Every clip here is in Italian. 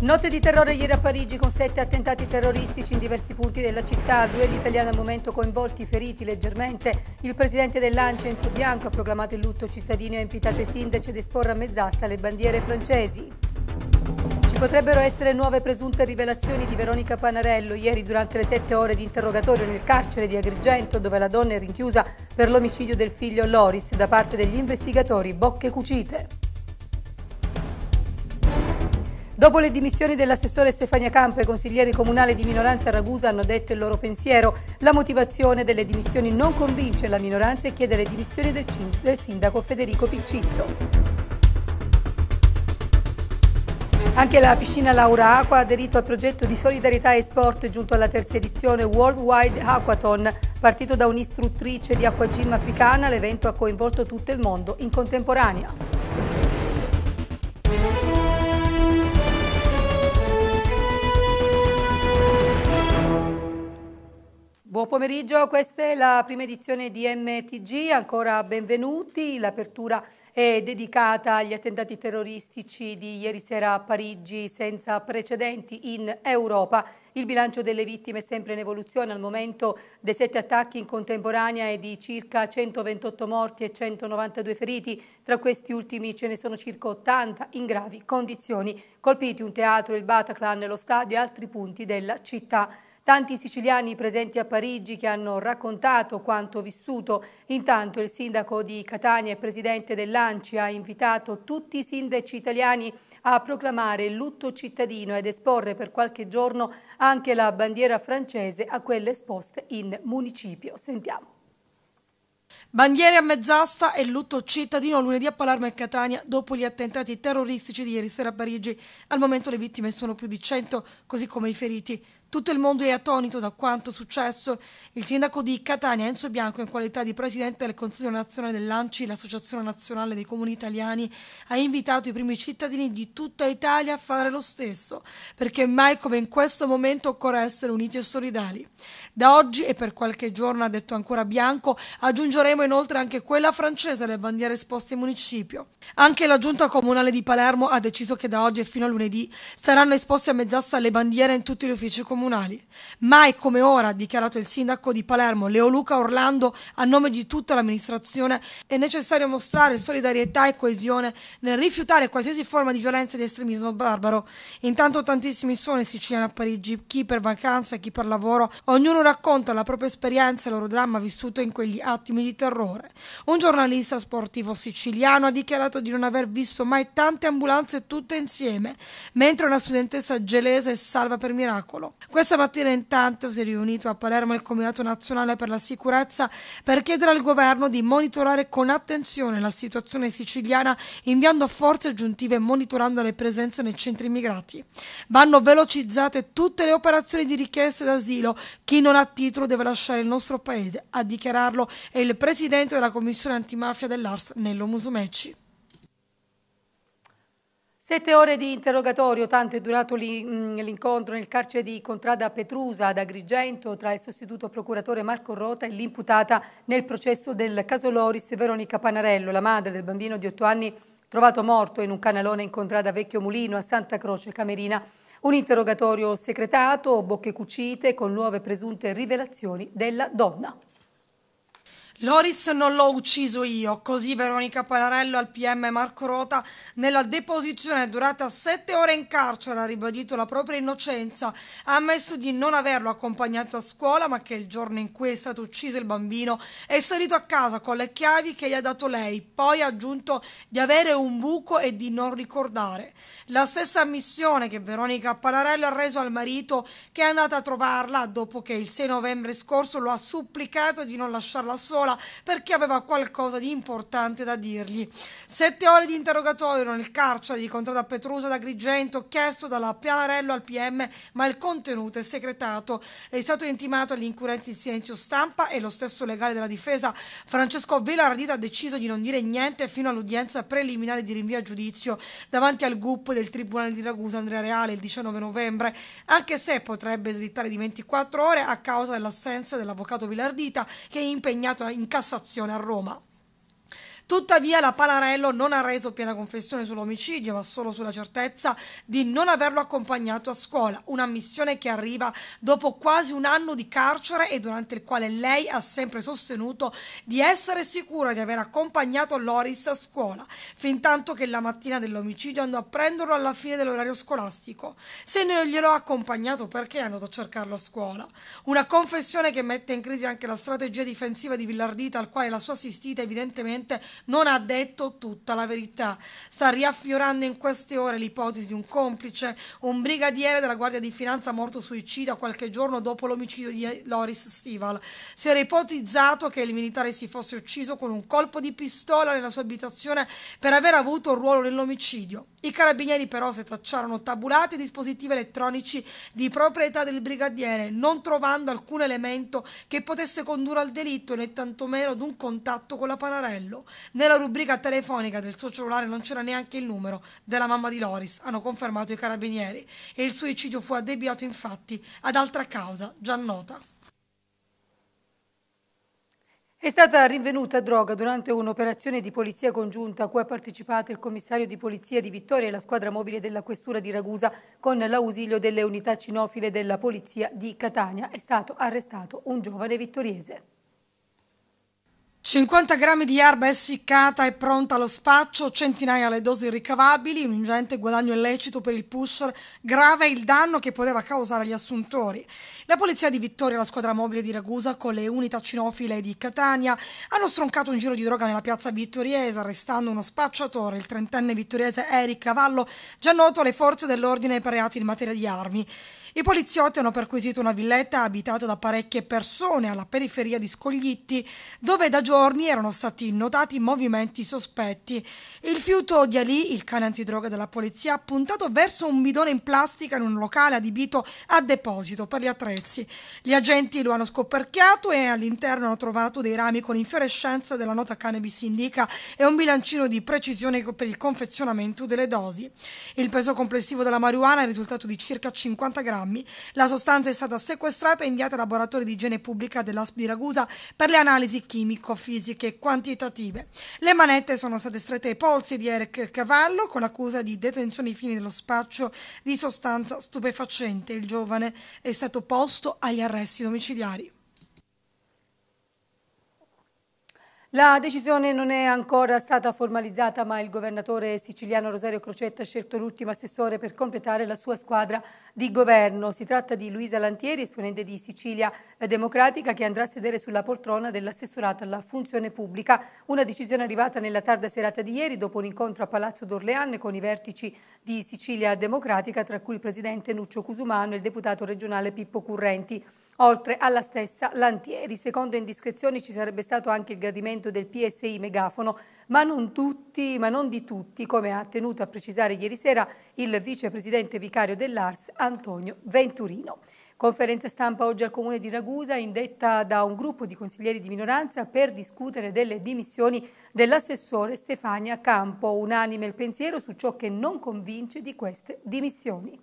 Notte di terrore ieri a Parigi con sette attentati terroristici in diversi punti della città, due italiani al momento coinvolti, feriti leggermente. Il presidente dell'ANCE Enzo Bianco ha proclamato il lutto cittadino e ha invitato i sindaci ad esporre a mezz'asta le bandiere francesi. Ci potrebbero essere nuove presunte rivelazioni di Veronica Panarello ieri durante le sette ore di interrogatorio nel carcere di Agrigento dove la donna è rinchiusa per l'omicidio del figlio Loris da parte degli investigatori Bocche Cucite. Dopo le dimissioni dell'assessore Stefania Campo, i consiglieri comunali di minoranza a Ragusa hanno detto il loro pensiero. La motivazione delle dimissioni non convince la minoranza e chiede le dimissioni del, del sindaco Federico Piccitto. Anche la piscina Laura Aqua ha aderito al progetto di solidarietà e sport giunto alla terza edizione Worldwide Aquaton. Partito da un'istruttrice di acquagym africana, l'evento ha coinvolto tutto il mondo in contemporanea. Buon pomeriggio, questa è la prima edizione di MTG, ancora benvenuti. L'apertura è dedicata agli attentati terroristici di ieri sera a Parigi senza precedenti in Europa. Il bilancio delle vittime è sempre in evoluzione, al momento dei sette attacchi in contemporanea è di circa 128 morti e 192 feriti, tra questi ultimi ce ne sono circa 80 in gravi condizioni, colpiti un teatro, il Bataclan, lo stadio e altri punti della città. Tanti siciliani presenti a Parigi che hanno raccontato quanto vissuto. Intanto il sindaco di Catania e presidente dell'Anci ha invitato tutti i sindaci italiani a proclamare il lutto cittadino ed esporre per qualche giorno anche la bandiera francese a quelle esposte in municipio. Sentiamo. Bandiere a mezz'asta e lutto cittadino lunedì a Palermo e Catania dopo gli attentati terroristici di ieri sera a Parigi. Al momento le vittime sono più di 100, così come i feriti. Tutto il mondo è attonito da quanto successo. Il sindaco di Catania, Enzo Bianco, in qualità di presidente del Consiglio nazionale dell'ANCI, l'Associazione nazionale dei comuni italiani, ha invitato i primi cittadini di tutta Italia a fare lo stesso, perché mai come in questo momento occorre essere uniti e solidali. Da oggi e per qualche giorno, ha detto ancora Bianco, aggiungeremo inoltre anche quella francese alle bandiere esposte in municipio. Anche la giunta comunale di Palermo ha deciso che da oggi e fino a lunedì saranno esposte a mezz'asta le bandiere in tutti gli uffici comunali tribunali. Mai come ora, ha dichiarato il sindaco di Palermo, Leo Luca Orlando, a nome di tutta l'amministrazione, è necessario mostrare solidarietà e coesione nel rifiutare qualsiasi forma di violenza e di estremismo barbaro. Intanto tantissimi sono i siciliani a Parigi, chi per vacanza, chi per lavoro, ognuno racconta la propria esperienza e il loro dramma vissuto in quegli attimi di terrore. Un giornalista sportivo siciliano ha dichiarato di non aver visto mai tante ambulanze tutte insieme, mentre una studentessa gelese è salva per miracolo. Questa mattina intanto si è riunito a Palermo il Comitato Nazionale per la Sicurezza per chiedere al governo di monitorare con attenzione la situazione siciliana inviando forze aggiuntive e monitorando le presenze nei centri immigrati. Vanno velocizzate tutte le operazioni di richieste d'asilo. Chi non ha titolo deve lasciare il nostro paese. A dichiararlo è il presidente della Commissione antimafia dell'Ars, Nello Musumeci. Sette ore di interrogatorio, tanto è durato mm, l'incontro nel carcere di Contrada Petrusa ad Agrigento tra il sostituto procuratore Marco Rota e l'imputata nel processo del caso Loris Veronica Panarello, la madre del bambino di otto anni trovato morto in un canalone in Contrada Vecchio Mulino a Santa Croce Camerina. Un interrogatorio secretato, bocche cucite con nuove presunte rivelazioni della donna. Loris non l'ho ucciso io, così Veronica Panarello al PM Marco Rota nella deposizione durata sette ore in carcere ha ribadito la propria innocenza, ha ammesso di non averlo accompagnato a scuola ma che il giorno in cui è stato ucciso il bambino è salito a casa con le chiavi che gli ha dato lei, poi ha aggiunto di avere un buco e di non ricordare. La stessa ammissione che Veronica Panarello ha reso al marito che è andata a trovarla dopo che il 6 novembre scorso lo ha supplicato di non lasciarla sola scuola perché aveva qualcosa di importante da dirgli. Sette ore di interrogatorio nel carcere di Contrada Petrusa da Grigento, chiesto dalla Pianarello al PM, ma il contenuto è segretato. È stato intimato agli incurenti il silenzio stampa e lo stesso legale della difesa Francesco Vela Radita ha deciso di non dire niente fino all'udienza preliminare di rinvio a giudizio davanti al GUP del Tribunale di Ragusa Andrea Reale il 19 novembre, anche se potrebbe slittare di 24 ore a causa dell'assenza dell'avvocato Villardita che è impegnato in in Cassazione a Roma Tuttavia la Panarello non ha reso piena confessione sull'omicidio, ma solo sulla certezza di non averlo accompagnato a scuola, un'ammissione che arriva dopo quasi un anno di carcere e durante il quale lei ha sempre sostenuto di essere sicura di aver accompagnato Loris a scuola, fin tanto che la mattina dell'omicidio andò a prenderlo alla fine dell'orario scolastico. Se non glielo ha accompagnato perché è andato a cercarlo a scuola? Una confessione che mette in crisi anche la strategia difensiva di Villardita al quale la sua assistita evidentemente non ha detto tutta la verità. Sta riaffiorando in queste ore l'ipotesi di un complice, un brigadiere della Guardia di Finanza morto suicida qualche giorno dopo l'omicidio di Loris Stival. Si era ipotizzato che il militare si fosse ucciso con un colpo di pistola nella sua abitazione per aver avuto un ruolo nell'omicidio. I carabinieri però tracciarono tabulati e dispositivi elettronici di proprietà del brigadiere, non trovando alcun elemento che potesse condurre al delitto né tantomeno ad un contatto con la Panarello. Nella rubrica telefonica del suo cellulare non c'era neanche il numero della mamma di Loris, hanno confermato i carabinieri, e il suicidio fu addebbiato infatti ad altra causa già nota. È stata rinvenuta droga durante un'operazione di polizia congiunta a cui ha partecipato il commissario di polizia di Vittoria e la squadra mobile della questura di Ragusa con l'ausilio delle unità cinofile della polizia di Catania. È stato arrestato un giovane vittoriese. 50 grammi di erba essiccata e pronta allo spaccio, centinaia le dosi ricavabili, un ingente guadagno illecito per il pusher, grave il danno che poteva causare agli assuntori. La polizia di Vittoria e la squadra mobile di Ragusa con le unità cinofile di Catania hanno stroncato un giro di droga nella piazza vittoriese, arrestando uno spacciatore, il trentenne vittoriese Eric Cavallo, già noto alle forze dell'ordine per reati in materia di armi. I poliziotti hanno perquisito una villetta abitata da parecchie persone alla periferia di Scoglitti, dove da giorni erano stati notati movimenti sospetti. Il fiuto di Ali, il cane antidroga della polizia, ha puntato verso un bidone in plastica in un locale adibito a deposito per gli attrezzi. Gli agenti lo hanno scoperchiato e all'interno hanno trovato dei rami con infiorescenza della nota cannabis indica e un bilancino di precisione per il confezionamento delle dosi. Il peso complessivo della marijuana è risultato di circa 50 grammi grammi. La sostanza è stata sequestrata e inviata al laboratorio di igiene pubblica dell'ASP di Ragusa per le analisi chimico-fisiche e quantitative. Le manette sono state strette ai polsi di Eric Cavallo con l'accusa di detenzione ai fini dello spaccio di sostanza stupefacente. Il giovane è stato posto agli arresti domiciliari. La decisione non è ancora stata formalizzata, ma il governatore siciliano Rosario Crocetta ha scelto l'ultimo assessore per completare la sua squadra di governo. Si tratta di Luisa Lantieri, esponente di Sicilia Democratica, che andrà a sedere sulla poltrona dell'assessorato alla funzione pubblica. Una decisione arrivata nella tarda serata di ieri, dopo un incontro a Palazzo d'Orleanne con i vertici di Sicilia Democratica, tra cui il presidente Nuccio Cusumano e il deputato regionale Pippo Currenti oltre alla stessa Lantieri. Secondo indiscrezioni ci sarebbe stato anche il gradimento del PSI megafono, ma non, tutti, ma non di tutti, come ha tenuto a precisare ieri sera il vicepresidente vicario dell'Ars Antonio Venturino. Conferenza stampa oggi al Comune di Ragusa, indetta da un gruppo di consiglieri di minoranza per discutere delle dimissioni dell'assessore Stefania Campo. Unanime il pensiero su ciò che non convince di queste dimissioni.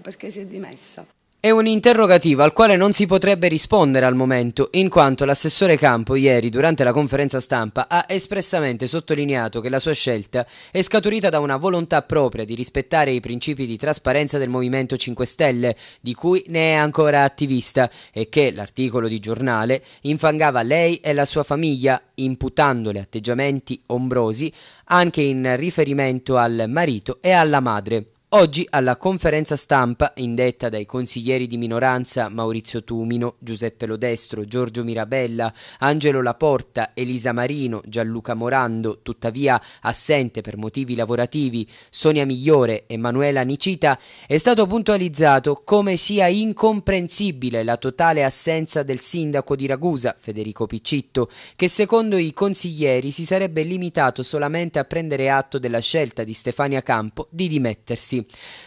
Perché si è dimessa? È un interrogativo al quale non si potrebbe rispondere al momento, in quanto l'assessore Campo ieri durante la conferenza stampa ha espressamente sottolineato che la sua scelta è scaturita da una volontà propria di rispettare i principi di trasparenza del Movimento 5 Stelle, di cui ne è ancora attivista, e che l'articolo di giornale infangava lei e la sua famiglia, imputandole atteggiamenti ombrosi anche in riferimento al marito e alla madre. Oggi alla conferenza stampa indetta dai consiglieri di minoranza Maurizio Tumino, Giuseppe Lodestro, Giorgio Mirabella, Angelo Laporta, Elisa Marino, Gianluca Morando, tuttavia assente per motivi lavorativi, Sonia Migliore e Manuela Nicita, è stato puntualizzato come sia incomprensibile la totale assenza del sindaco di Ragusa, Federico Piccitto, che secondo i consiglieri si sarebbe limitato solamente a prendere atto della scelta di Stefania Campo di dimettersi.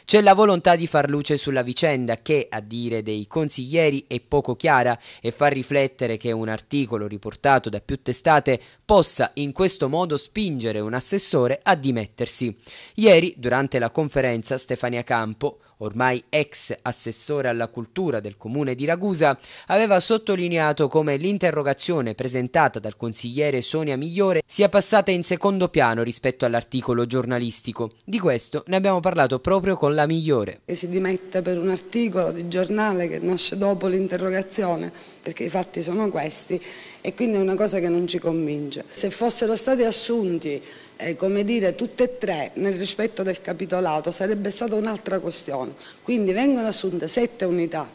C'è la volontà di far luce sulla vicenda che, a dire dei consiglieri, è poco chiara e fa riflettere che un articolo riportato da più testate possa in questo modo spingere un assessore a dimettersi. Ieri, durante la conferenza, Stefania Campo, ormai ex assessore alla cultura del comune di Ragusa, aveva sottolineato come l'interrogazione presentata dal consigliere Sonia Migliore sia passata in secondo piano rispetto all'articolo giornalistico. Di questo ne abbiamo parlato proprio con la Migliore. E si dimette per un articolo di giornale che nasce dopo l'interrogazione, perché i fatti sono questi, e quindi è una cosa che non ci convince. Se fossero stati assunti eh, come dire, tutte e tre nel rispetto del capitolato sarebbe stata un'altra questione. Quindi vengono assunte sette unità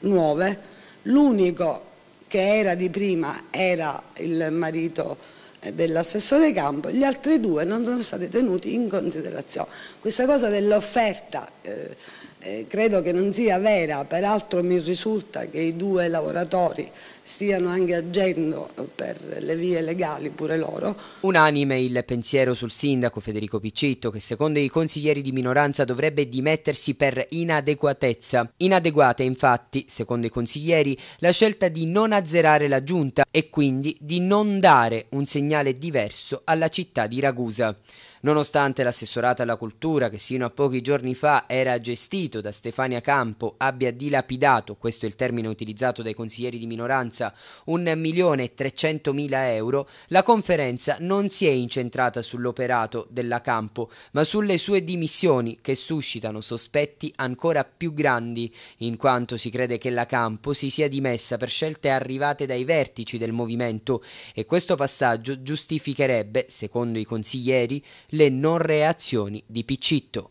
nuove, l'unico che era di prima era il marito eh, dell'assessore Campo, gli altri due non sono stati tenuti in considerazione. Questa cosa dell'offerta eh, eh credo che non sia vera, peraltro mi risulta che i due lavoratori stiano anche agendo per le vie legali pure loro. Unanime il pensiero sul sindaco Federico Piccitto che secondo i consiglieri di minoranza dovrebbe dimettersi per inadeguatezza. Inadeguata infatti, secondo i consiglieri, la scelta di non azzerare la giunta e quindi di non dare un segnale diverso alla città di Ragusa. Nonostante l'assessorato alla cultura, che sino a pochi giorni fa era gestito da Stefania Campo, abbia dilapidato, questo è il termine utilizzato dai consiglieri di minoranza, finanza 1.300.000 euro, la conferenza non si è incentrata sull'operato della Campo, ma sulle sue dimissioni che suscitano sospetti ancora più grandi, in quanto si crede che la Campo si sia dimessa per scelte arrivate dai vertici del movimento e questo passaggio giustificherebbe, secondo i consiglieri, le non reazioni di Piccitto.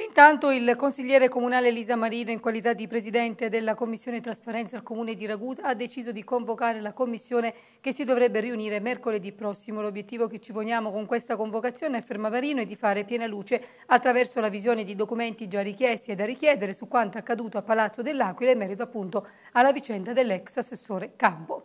E intanto il consigliere comunale Elisa Marino, in qualità di presidente della Commissione Trasparenza al Comune di Ragusa, ha deciso di convocare la commissione che si dovrebbe riunire mercoledì prossimo. L'obiettivo che ci poniamo con questa convocazione, afferma Marino, è di fare piena luce attraverso la visione di documenti già richiesti e da richiedere su quanto accaduto a Palazzo dell'Aquila in merito appunto alla vicenda dell'ex assessore Campo.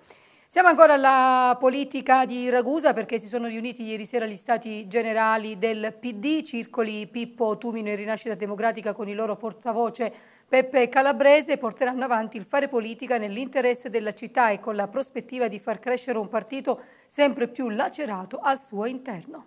Siamo ancora alla politica di Ragusa perché si sono riuniti ieri sera gli stati generali del PD, circoli Pippo, Tumino e Rinascita Democratica con il loro portavoce Peppe Calabrese porteranno avanti il fare politica nell'interesse della città e con la prospettiva di far crescere un partito sempre più lacerato al suo interno.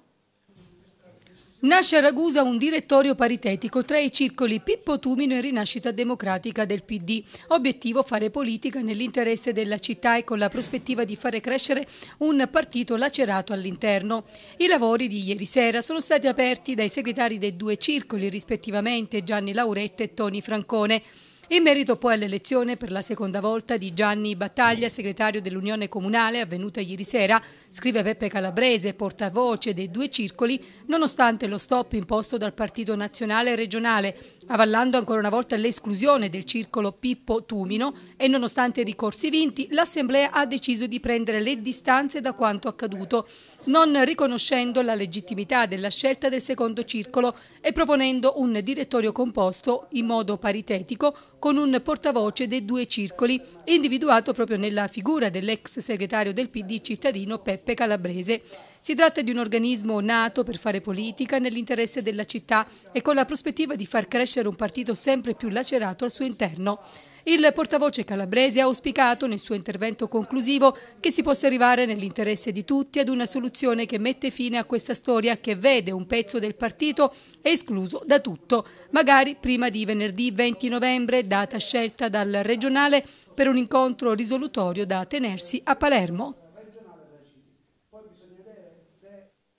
Nasce a Ragusa un direttorio paritetico tra i circoli Pippo Tumino e Rinascita Democratica del PD. Obiettivo fare politica nell'interesse della città e con la prospettiva di fare crescere un partito lacerato all'interno. I lavori di ieri sera sono stati aperti dai segretari dei due circoli rispettivamente Gianni Lauretta e Toni Francone. In merito poi all'elezione per la seconda volta di Gianni Battaglia, segretario dell'Unione Comunale, avvenuta ieri sera, scrive Peppe Calabrese, portavoce dei due circoli, nonostante lo stop imposto dal Partito Nazionale e Regionale Avallando ancora una volta l'esclusione del circolo Pippo Tumino e nonostante i ricorsi vinti, l'Assemblea ha deciso di prendere le distanze da quanto accaduto, non riconoscendo la legittimità della scelta del secondo circolo e proponendo un direttorio composto in modo paritetico con un portavoce dei due circoli, individuato proprio nella figura dell'ex segretario del PD cittadino Peppe Calabrese. Si tratta di un organismo nato per fare politica nell'interesse della città e con la prospettiva di far crescere un partito sempre più lacerato al suo interno. Il portavoce calabrese ha auspicato nel suo intervento conclusivo che si possa arrivare nell'interesse di tutti ad una soluzione che mette fine a questa storia che vede un pezzo del partito escluso da tutto, magari prima di venerdì 20 novembre, data scelta dal regionale per un incontro risolutorio da tenersi a Palermo.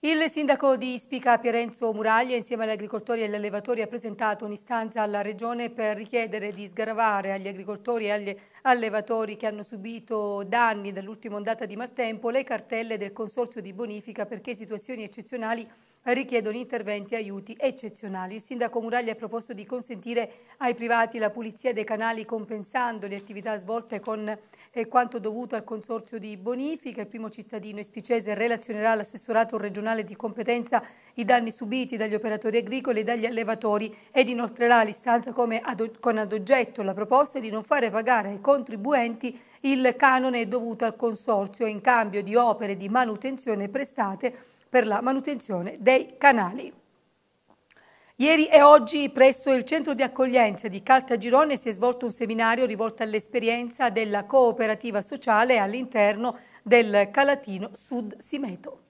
Il sindaco di Ispica Pierenzo Muraglia insieme agli agricoltori e agli allevatori ha presentato un'istanza alla Regione per richiedere di sgravare agli agricoltori e agli allevatori che hanno subito danni dall'ultima ondata di maltempo le cartelle del Consorzio di Bonifica perché situazioni eccezionali richiedono interventi e aiuti eccezionali. Il sindaco Muraglia ha proposto di consentire ai privati la pulizia dei canali compensando le attività svolte con eh, quanto dovuto al consorzio di bonifica. Il primo cittadino espicese relazionerà all'assessorato regionale di competenza i danni subiti dagli operatori agricoli e dagli allevatori ed inoltrerà l'istanza ad, con ad oggetto la proposta di non fare pagare ai contribuenti il canone dovuto al consorzio in cambio di opere di manutenzione prestate per la manutenzione dei canali. Ieri e oggi presso il centro di accoglienza di Caltagirone si è svolto un seminario rivolto all'esperienza della cooperativa sociale all'interno del Calatino Sud Simeto.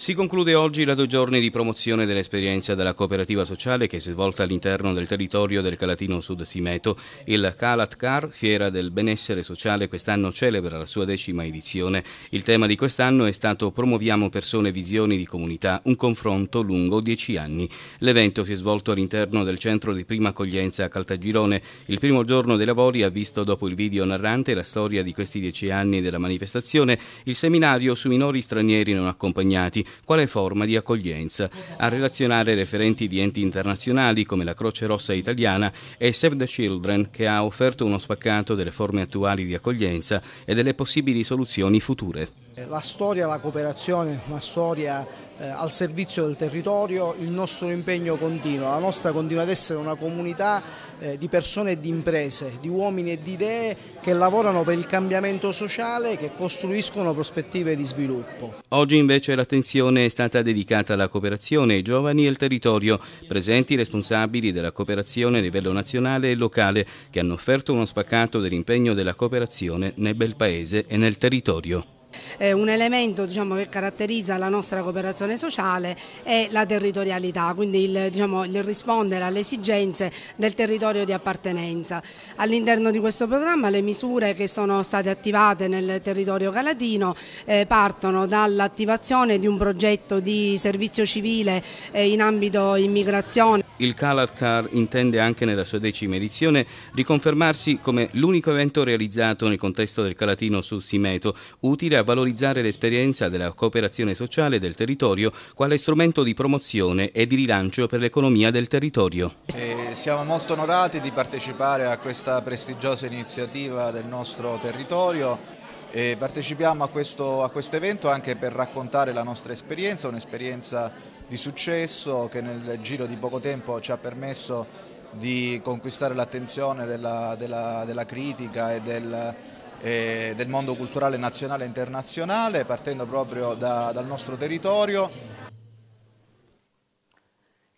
Si conclude oggi la due giorni di promozione dell'esperienza della cooperativa sociale che si è svolta all'interno del territorio del Calatino Sud Simeto. Il Calatcar, fiera del benessere sociale, quest'anno celebra la sua decima edizione. Il tema di quest'anno è stato Promuoviamo persone visioni di comunità, un confronto lungo dieci anni. L'evento si è svolto all'interno del centro di prima accoglienza a Caltagirone. Il primo giorno dei lavori ha visto dopo il video narrante la storia di questi dieci anni della manifestazione, il seminario su minori stranieri non accompagnati quale forma di accoglienza, a relazionare referenti di enti internazionali come la Croce Rossa Italiana e Save the Children, che ha offerto uno spaccato delle forme attuali di accoglienza e delle possibili soluzioni future. La storia la cooperazione, la storia eh, al servizio del territorio, il nostro impegno continua, la nostra continua ad essere una comunità eh, di persone e di imprese, di uomini e di idee che lavorano per il cambiamento sociale, che costruiscono prospettive di sviluppo. Oggi invece l'attenzione è stata dedicata alla cooperazione, ai giovani e al territorio, presenti i responsabili della cooperazione a livello nazionale e locale, che hanno offerto uno spaccato dell'impegno della cooperazione nel bel paese e nel territorio eh, un elemento diciamo, che caratterizza la nostra cooperazione sociale è la territorialità, quindi il, diciamo, il rispondere alle esigenze del territorio di appartenenza. All'interno di questo programma le misure che sono state attivate nel territorio calatino eh, partono dall'attivazione di un progetto di servizio civile eh, in ambito immigrazione il Car intende anche nella sua decima edizione riconfermarsi come l'unico evento realizzato nel contesto del Calatino su Simeto, utile a valorizzare l'esperienza della cooperazione sociale del territorio quale strumento di promozione e di rilancio per l'economia del territorio. E siamo molto onorati di partecipare a questa prestigiosa iniziativa del nostro territorio e partecipiamo a questo, a questo evento anche per raccontare la nostra esperienza, un'esperienza di successo che nel giro di poco tempo ci ha permesso di conquistare l'attenzione della, della, della, critica e del, eh, del, mondo culturale nazionale e internazionale partendo proprio da, dal nostro territorio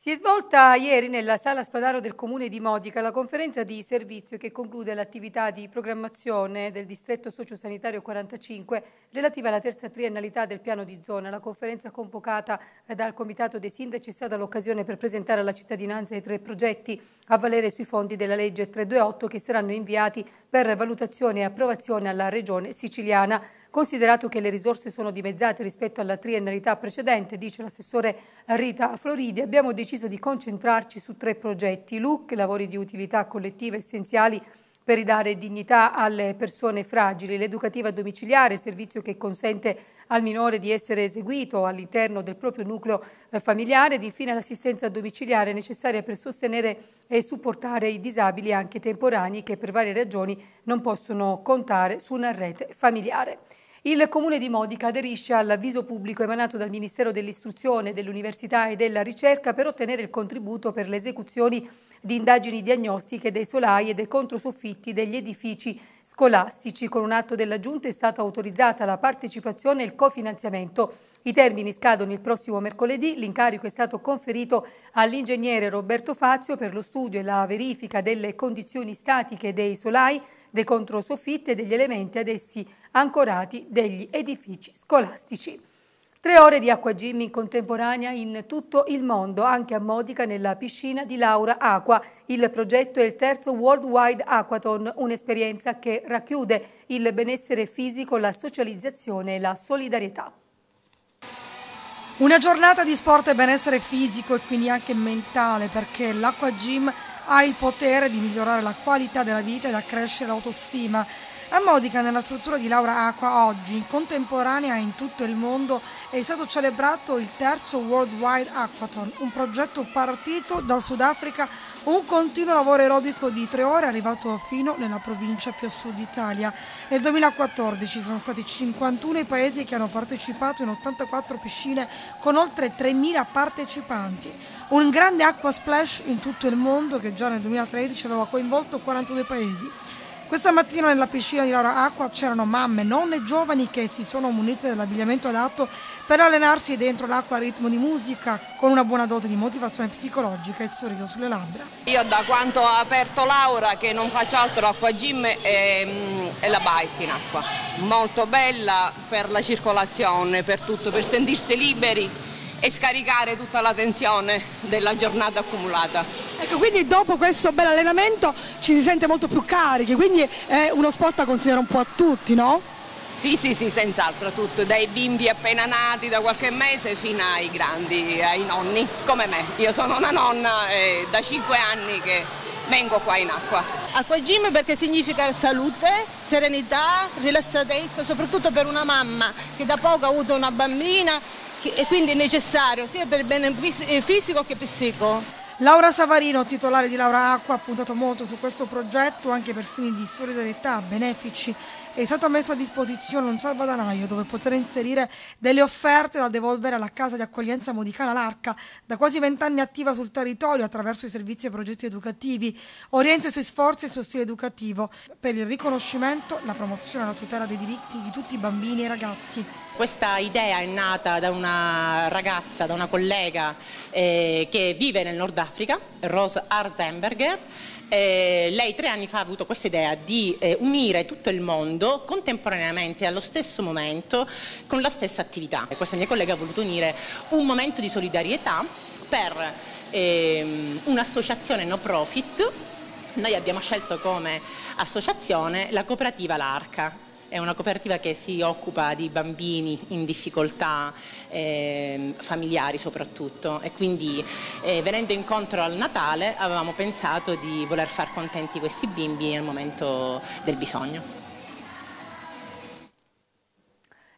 si è svolta ieri nella Sala Spadaro del Comune di Modica la conferenza di servizio che conclude l'attività di programmazione del distretto sociosanitario 45 relativa alla terza triennalità del piano di zona. La conferenza convocata dal Comitato dei Sindaci è stata l'occasione per presentare alla cittadinanza i tre progetti a valere sui fondi della legge 328 che saranno inviati per valutazione e approvazione alla Regione siciliana. Considerato che le risorse sono dimezzate rispetto alla triennalità precedente, dice l'assessore Rita Floridi, abbiamo deciso di concentrarci su tre progetti, LUC, lavori di utilità collettiva essenziali per ridare dignità alle persone fragili, l'educativa domiciliare, servizio che consente al minore di essere eseguito all'interno del proprio nucleo eh, familiare ed infine l'assistenza domiciliare necessaria per sostenere e supportare i disabili anche temporanei che per varie ragioni non possono contare su una rete familiare. Il Comune di Modica aderisce all'avviso pubblico emanato dal Ministero dell'Istruzione, dell'Università e della Ricerca per ottenere il contributo per le esecuzioni di indagini diagnostiche dei solai e dei controsoffitti degli edifici scolastici. Con un atto della Giunta è stata autorizzata la partecipazione e il cofinanziamento. I termini scadono il prossimo mercoledì. L'incarico è stato conferito all'ingegnere Roberto Fazio per lo studio e la verifica delle condizioni statiche dei solai, dei controsoffitti e degli elementi ad essi ancorati degli edifici scolastici. Tre ore di acqua gym in contemporanea in tutto il mondo, anche a Modica nella piscina di Laura Aqua. Il progetto è il terzo Worldwide Aquaton, un'esperienza che racchiude il benessere fisico, la socializzazione e la solidarietà. Una giornata di sport e benessere fisico e quindi anche mentale perché l'acqua gym ha il potere di migliorare la qualità della vita e accrescere l'autostima. A Modica, nella struttura di Laura Acqua, oggi, in contemporanea in tutto il mondo, è stato celebrato il terzo Worldwide Aquaton, un progetto partito dal Sudafrica, un continuo lavoro aerobico di tre ore arrivato fino nella provincia più a sud Italia. Nel 2014 sono stati 51 i paesi che hanno partecipato in 84 piscine con oltre 3.000 partecipanti. Un grande acqua splash in tutto il mondo che già nel 2013 aveva coinvolto 42 paesi. Questa mattina nella piscina di Laura Acqua c'erano mamme, nonne giovani che si sono munite dell'abbigliamento adatto per allenarsi dentro l'acqua a ritmo di musica con una buona dose di motivazione psicologica e sorriso sulle labbra. Io da quanto ha aperto Laura che non faccio altro acqua gym e, ehm, e la bike in acqua, molto bella per la circolazione, per tutto, per sentirsi liberi e scaricare tutta la tensione della giornata accumulata. Ecco, quindi dopo questo bel allenamento ci si sente molto più carichi, quindi è uno sport da considerare un po' a tutti, no? Sì, sì, sì, senz'altro tutto, dai bimbi appena nati da qualche mese fino ai grandi, ai nonni, come me. Io sono una nonna e da cinque anni che vengo qua in acqua. Acqua gym perché significa salute, serenità, rilassatezza, soprattutto per una mamma che da poco ha avuto una bambina e quindi è necessario sia per il bene fisico che psico. Laura Savarino, titolare di Laura Acqua, ha puntato molto su questo progetto anche per fini di solidarietà benefici è stato messo a disposizione un salvadanaio dove poter inserire delle offerte da devolvere alla casa di accoglienza modicana L'Arca, da quasi vent'anni attiva sul territorio attraverso i servizi e progetti educativi, orienta i suoi sforzi e il suo stile educativo per il riconoscimento, la promozione e la tutela dei diritti di tutti i bambini e i ragazzi. Questa idea è nata da una ragazza, da una collega eh, che vive nel Nord Africa, Rose Arzenberger, eh, lei tre anni fa ha avuto questa idea di eh, unire tutto il mondo contemporaneamente allo stesso momento con la stessa attività. questa mia collega ha voluto unire un momento di solidarietà per ehm, un'associazione no profit. Noi abbiamo scelto come associazione la cooperativa L'Arca, è una cooperativa che si occupa di bambini in difficoltà eh, familiari soprattutto e quindi eh, venendo incontro al Natale avevamo pensato di voler far contenti questi bimbi nel momento del bisogno.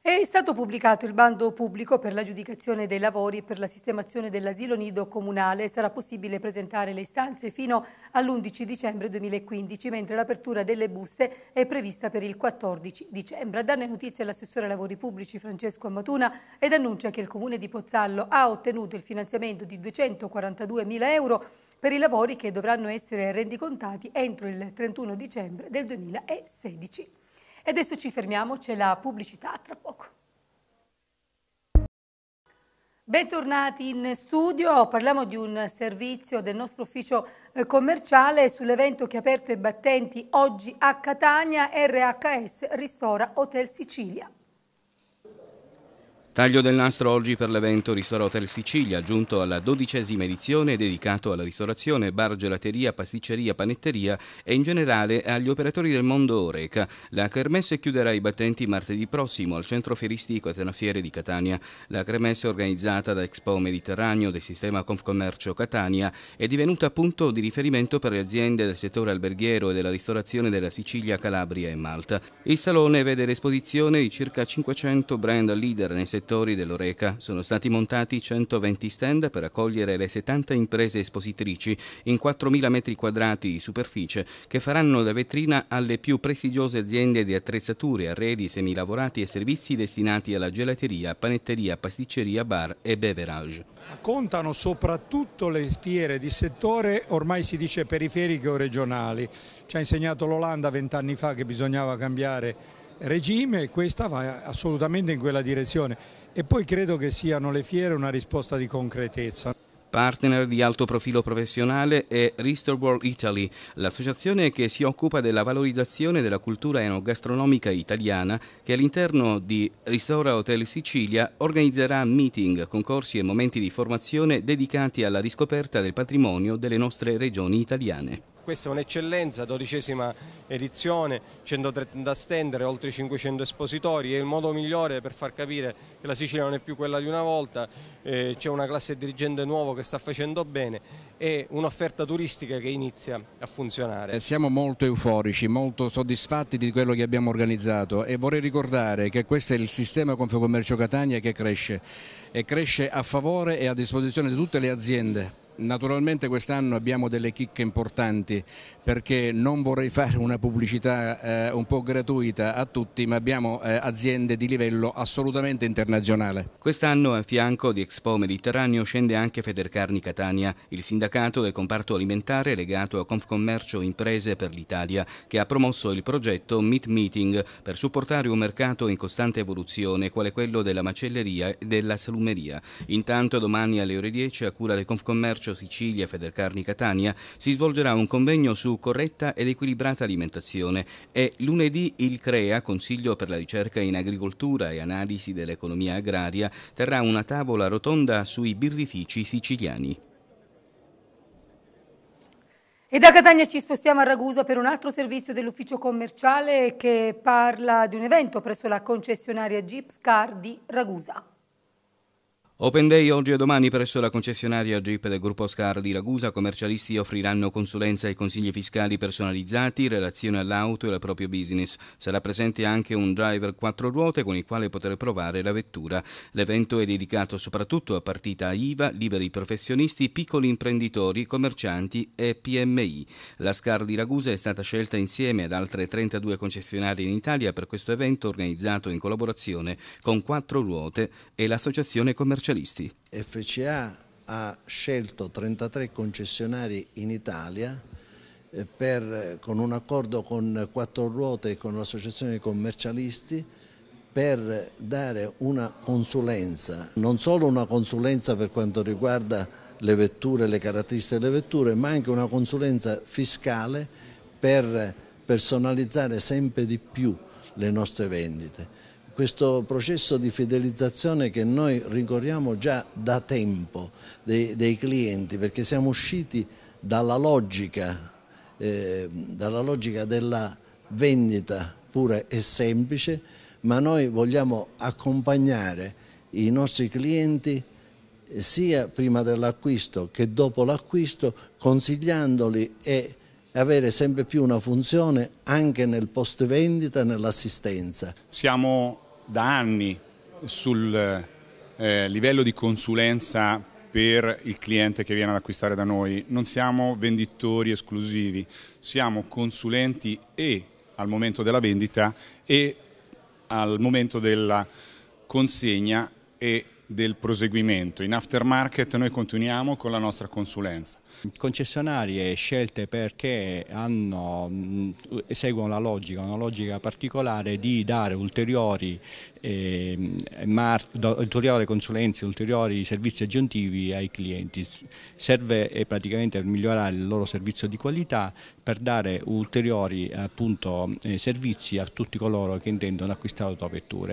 È stato pubblicato il bando pubblico per l'aggiudicazione dei lavori per la sistemazione dell'asilo nido comunale. Sarà possibile presentare le istanze fino all'11 dicembre 2015, mentre l'apertura delle buste è prevista per il 14 dicembre. A darne notizie l'assessore ai lavori pubblici Francesco Ammatuna ed annuncia che il comune di Pozzallo ha ottenuto il finanziamento di 242 mila euro per i lavori che dovranno essere rendicontati entro il 31 dicembre del 2016. E adesso ci fermiamo, c'è la pubblicità, tra poco. Bentornati in studio, parliamo di un servizio del nostro ufficio eh, commerciale sull'evento che ha aperto i battenti oggi a Catania, RHS Ristora Hotel Sicilia. Taglio del nastro oggi per l'evento Ristoro Hotel Sicilia, giunto alla dodicesima edizione dedicato alla ristorazione, bar, gelateria, pasticceria, panetteria e in generale agli operatori del mondo Oreca. La Kermesse chiuderà i battenti martedì prossimo al centro fieristico Atenafiere di Catania. La Kermesse organizzata da Expo Mediterraneo del sistema Confcommercio Catania è divenuta punto di riferimento per le aziende del settore alberghiero e della ristorazione della Sicilia, Calabria e Malta. Il salone vede l'esposizione di circa 500 brand leader nel settore settori dell'Oreca sono stati montati 120 stand per accogliere le 70 imprese espositrici in 4.000 metri quadrati di superficie che faranno da vetrina alle più prestigiose aziende di attrezzature, arredi, semilavorati e servizi destinati alla gelateria, panetteria, pasticceria, bar e beverage. Contano soprattutto le fiere di settore ormai si dice periferiche o regionali. Ci ha insegnato l'Olanda vent'anni fa che bisognava cambiare regime, questa va assolutamente in quella direzione e poi credo che siano le fiere una risposta di concretezza. Partner di alto profilo professionale è Restore World Italy, l'associazione che si occupa della valorizzazione della cultura enogastronomica italiana che all'interno di Ristora Hotel Sicilia organizzerà meeting, concorsi e momenti di formazione dedicati alla riscoperta del patrimonio delle nostre regioni italiane. Questa è un'eccellenza, dodicesima edizione, 130 stand, oltre 500 espositori, è il modo migliore per far capire che la Sicilia non è più quella di una volta, eh, c'è una classe dirigente nuova che sta facendo bene e un'offerta turistica che inizia a funzionare. Eh, siamo molto euforici, molto soddisfatti di quello che abbiamo organizzato e vorrei ricordare che questo è il sistema Confcommercio Catania che cresce e cresce a favore e a disposizione di tutte le aziende Naturalmente quest'anno abbiamo delle chicche importanti perché non vorrei fare una pubblicità eh, un po' gratuita a tutti ma abbiamo eh, aziende di livello assolutamente internazionale. Quest'anno a fianco di Expo Mediterraneo scende anche Federcarni Catania, il sindacato del comparto alimentare legato a Confcommercio Imprese per l'Italia che ha promosso il progetto Meet Meeting per supportare un mercato in costante evoluzione quale quello della macelleria e della salumeria. Intanto domani alle ore 10 a cura del Confcommercio Commercio Sicilia Federcarni Catania si svolgerà un convegno su corretta ed equilibrata alimentazione e lunedì il CREA, Consiglio per la ricerca in agricoltura e analisi dell'economia agraria, terrà una tavola rotonda sui birrifici siciliani. E da Catania ci spostiamo a Ragusa per un altro servizio dell'ufficio commerciale che parla di un evento presso la concessionaria Jeep Scar di Ragusa. Open Day oggi e domani presso la concessionaria Jeep del gruppo Scar di Ragusa commercialisti offriranno consulenza e consigli fiscali personalizzati in relazione all'auto e al proprio business. Sarà presente anche un driver quattro ruote con il quale poter provare la vettura. L'evento è dedicato soprattutto a partita IVA, liberi professionisti, piccoli imprenditori, commercianti e PMI. La Scar di Ragusa è stata scelta insieme ad altre 32 concessionarie in Italia per questo evento organizzato in collaborazione con quattro ruote e l'associazione commerciale commercialisti. FCA ha scelto 33 concessionari in Italia eh, per, con un accordo con Quattro Ruote e con l'associazione commercialisti per dare una consulenza, non solo una consulenza per quanto riguarda le vetture, le caratteristiche delle vetture, ma anche una consulenza fiscale per personalizzare sempre di più le nostre vendite questo processo di fidelizzazione che noi ricorriamo già da tempo dei, dei clienti perché siamo usciti dalla logica, eh, dalla logica della vendita pura e semplice ma noi vogliamo accompagnare i nostri clienti sia prima dell'acquisto che dopo l'acquisto consigliandoli e avere sempre più una funzione anche nel post vendita, nell'assistenza. Siamo da anni sul eh, livello di consulenza per il cliente che viene ad acquistare da noi. Non siamo venditori esclusivi, siamo consulenti e al momento della vendita e al momento della consegna e del proseguimento. In aftermarket noi continuiamo con la nostra consulenza. Concessionarie scelte perché hanno, seguono la logica, una logica particolare di dare ulteriori, eh, ulteriori consulenze, ulteriori servizi aggiuntivi ai clienti. Serve eh, praticamente per migliorare il loro servizio di qualità, per dare ulteriori appunto, eh, servizi a tutti coloro che intendono acquistare autovetture.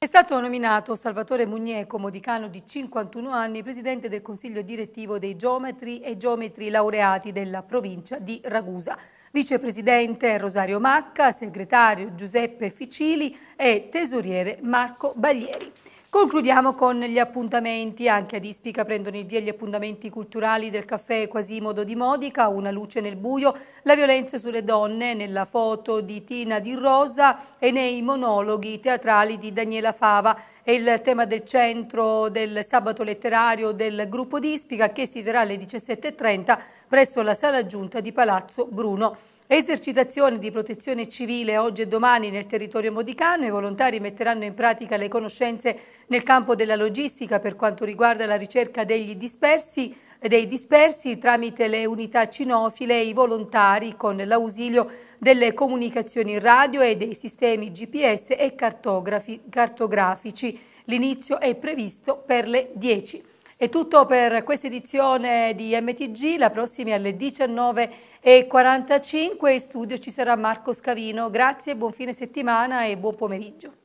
È stato nominato Salvatore Mugneco, modicano di 51 anni, presidente del consiglio direttivo dei geometri e geometri laureati della provincia di Ragusa. Vicepresidente Rosario Macca, segretario Giuseppe Ficili e tesoriere Marco Baglieri. Concludiamo con gli appuntamenti, anche ad Ispica prendono il via gli appuntamenti culturali del caffè Quasimodo di Modica, Una luce nel buio, la violenza sulle donne nella foto di Tina Di Rosa e nei monologhi teatrali di Daniela Fava è il tema del centro del sabato letterario del gruppo di Ispica che si terrà alle 17.30 presso la sala giunta di Palazzo Bruno. Esercitazione di protezione civile oggi e domani nel territorio modicano. I volontari metteranno in pratica le conoscenze nel campo della logistica per quanto riguarda la ricerca degli dispersi, dei dispersi tramite le unità cinofile e i volontari con l'ausilio delle comunicazioni radio e dei sistemi GPS e cartografici. L'inizio è previsto per le 10. È tutto per questa edizione di MTG, la prossima è alle 19.45. In studio ci sarà Marco Scavino. Grazie, buon fine settimana e buon pomeriggio.